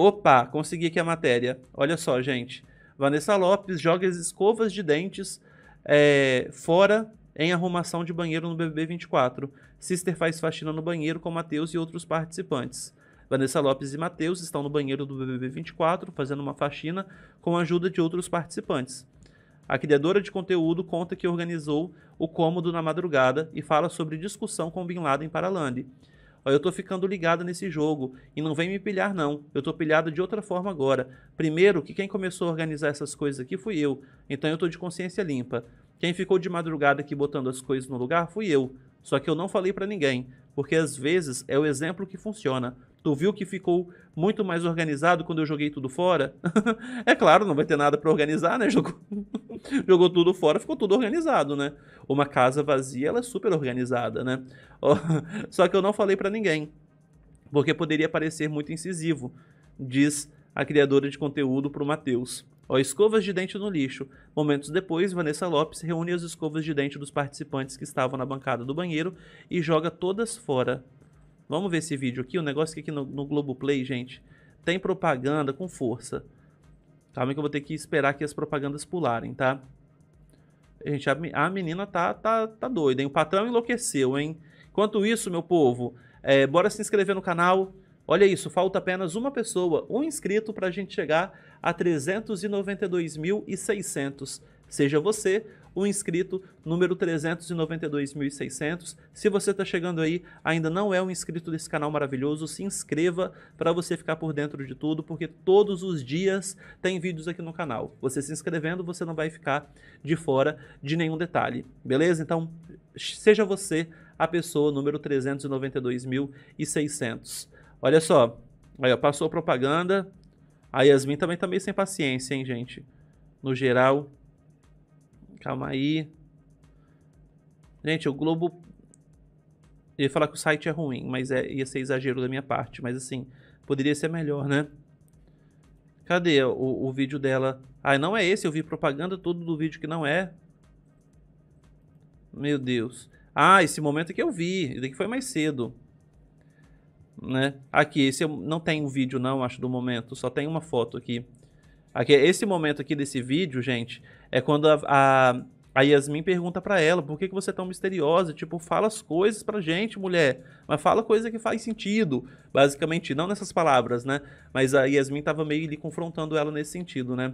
Opa, consegui aqui a matéria. Olha só, gente. Vanessa Lopes joga as escovas de dentes é, fora em arrumação de banheiro no BBB 24. Sister faz faxina no banheiro com Matheus e outros participantes. Vanessa Lopes e Matheus estão no banheiro do BBB 24 fazendo uma faxina com a ajuda de outros participantes. A criadora de conteúdo conta que organizou o cômodo na madrugada e fala sobre discussão com Bin Laden para Landi. Olha, eu tô ficando ligado nesse jogo e não vem me pilhar não. Eu tô pilhado de outra forma agora. Primeiro, que quem começou a organizar essas coisas aqui fui eu. Então eu tô de consciência limpa. Quem ficou de madrugada aqui botando as coisas no lugar fui eu. Só que eu não falei para ninguém, porque às vezes é o exemplo que funciona. Tu viu que ficou muito mais organizado quando eu joguei tudo fora? é claro, não vai ter nada para organizar, né, jogo? jogou tudo fora, ficou tudo organizado, né? Uma casa vazia, ela é super organizada, né? Só que eu não falei para ninguém, porque poderia parecer muito incisivo, diz a criadora de conteúdo para o Matheus. Ó, escovas de dente no lixo. Momentos depois, Vanessa Lopes reúne as escovas de dente dos participantes que estavam na bancada do banheiro e joga todas fora. Vamos ver esse vídeo aqui, o um negócio que é aqui no, no Globoplay, gente, tem propaganda com força. Calma que eu vou ter que esperar que as propagandas pularem, tá? Gente, a, menina tá, tá, tá doida, hein? O patrão enlouqueceu, hein? Enquanto isso, meu povo, é, bora se inscrever no canal. Olha isso, falta apenas uma pessoa, um inscrito para a gente chegar a 392.600. Seja você o inscrito número 392.600. Se você está chegando aí, ainda não é um inscrito desse canal maravilhoso, se inscreva para você ficar por dentro de tudo, porque todos os dias tem vídeos aqui no canal. Você se inscrevendo, você não vai ficar de fora de nenhum detalhe, beleza? Então, seja você a pessoa número 392.600. Olha só, aí passou a propaganda. A Yasmin também tá meio sem paciência, hein, gente? No geral, Calma aí. Gente, o Globo. Eu ia falar que o site é ruim, mas é, ia ser exagero da minha parte. Mas assim, poderia ser melhor, né? Cadê o, o vídeo dela? Ah, não é esse, eu vi propaganda todo do vídeo que não é. Meu Deus. Ah, esse momento aqui eu vi. Esse daqui foi mais cedo. Né? Aqui, esse não tem um vídeo não, acho, do momento. Só tem uma foto aqui. Aqui, esse momento aqui desse vídeo, gente, é quando a, a, a Yasmin pergunta para ela, por que, que você é tão misteriosa? Tipo, fala as coisas pra gente, mulher. Mas fala coisa que faz sentido, basicamente. Não nessas palavras, né? Mas a Yasmin tava meio ali confrontando ela nesse sentido, né?